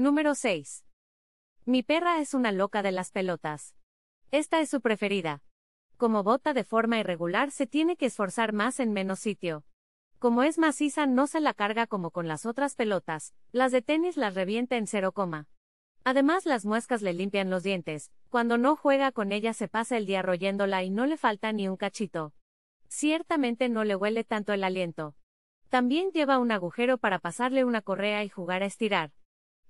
Número 6. Mi perra es una loca de las pelotas. Esta es su preferida. Como bota de forma irregular se tiene que esforzar más en menos sitio. Como es maciza no se la carga como con las otras pelotas, las de tenis las revienta en cero coma. Además las muescas le limpian los dientes, cuando no juega con ella se pasa el día royéndola y no le falta ni un cachito. Ciertamente no le huele tanto el aliento. También lleva un agujero para pasarle una correa y jugar a estirar.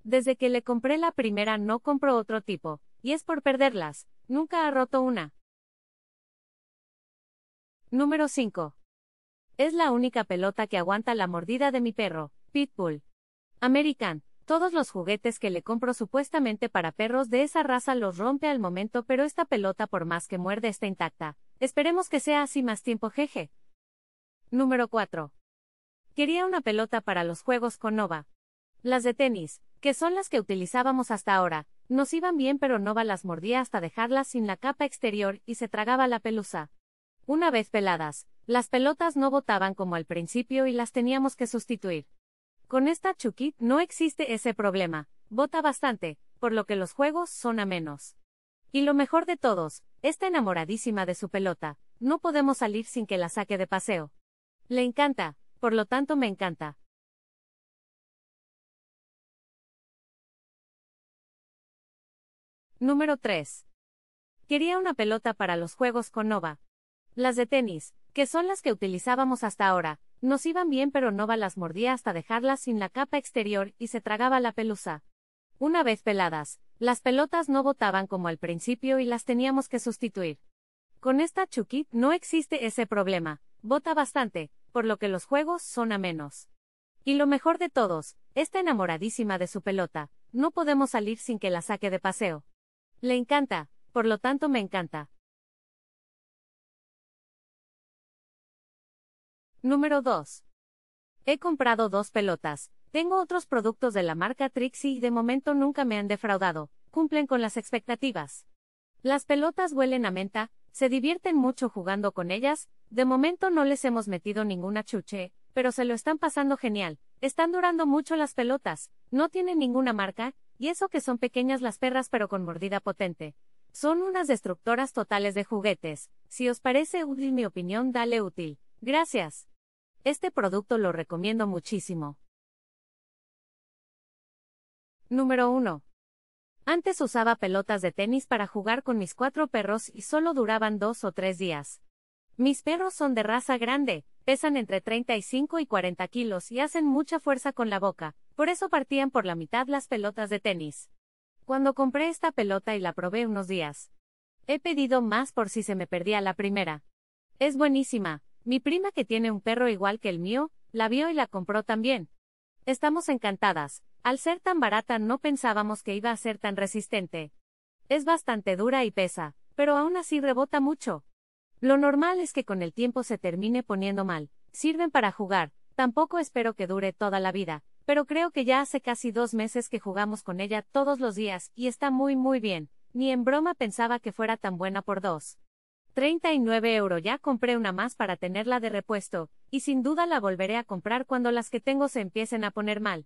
Desde que le compré la primera no compro otro tipo, y es por perderlas, nunca ha roto una. Número 5. Es la única pelota que aguanta la mordida de mi perro, Pitbull. American, todos los juguetes que le compro supuestamente para perros de esa raza los rompe al momento, pero esta pelota por más que muerde está intacta. Esperemos que sea así más tiempo, jeje. Número 4. Quería una pelota para los juegos con Nova. Las de tenis, que son las que utilizábamos hasta ahora, nos iban bien pero Nova las mordía hasta dejarlas sin la capa exterior y se tragaba la pelusa. Una vez peladas, las pelotas no botaban como al principio y las teníamos que sustituir. Con esta Chukit no existe ese problema, bota bastante, por lo que los juegos son a menos. Y lo mejor de todos, está enamoradísima de su pelota, no podemos salir sin que la saque de paseo. Le encanta, por lo tanto me encanta, Número 3. Quería una pelota para los juegos con Nova. Las de tenis, que son las que utilizábamos hasta ahora, nos iban bien pero Nova las mordía hasta dejarlas sin la capa exterior y se tragaba la pelusa. Una vez peladas, las pelotas no botaban como al principio y las teníamos que sustituir. Con esta Chucky no existe ese problema, bota bastante, por lo que los juegos son a menos. Y lo mejor de todos, está enamoradísima de su pelota, no podemos salir sin que la saque de paseo. Le encanta, por lo tanto me encanta. Número 2. He comprado dos pelotas. Tengo otros productos de la marca Trixie y de momento nunca me han defraudado, cumplen con las expectativas. Las pelotas huelen a menta, se divierten mucho jugando con ellas, de momento no les hemos metido ninguna chuche, pero se lo están pasando genial, están durando mucho las pelotas, no tienen ninguna marca, y eso que son pequeñas las perras pero con mordida potente. Son unas destructoras totales de juguetes. Si os parece útil mi opinión, dale útil. Gracias. Este producto lo recomiendo muchísimo. Número 1. Antes usaba pelotas de tenis para jugar con mis cuatro perros y solo duraban dos o tres días. Mis perros son de raza grande, pesan entre 35 y 40 kilos y hacen mucha fuerza con la boca, por eso partían por la mitad las pelotas de tenis. Cuando compré esta pelota y la probé unos días. He pedido más por si se me perdía la primera. Es buenísima. Mi prima que tiene un perro igual que el mío, la vio y la compró también. Estamos encantadas. Al ser tan barata no pensábamos que iba a ser tan resistente. Es bastante dura y pesa, pero aún así rebota mucho. Lo normal es que con el tiempo se termine poniendo mal. Sirven para jugar, tampoco espero que dure toda la vida, pero creo que ya hace casi dos meses que jugamos con ella todos los días y está muy muy bien, ni en broma pensaba que fuera tan buena por dos. nueve euro ya compré una más para tenerla de repuesto, y sin duda la volveré a comprar cuando las que tengo se empiecen a poner mal.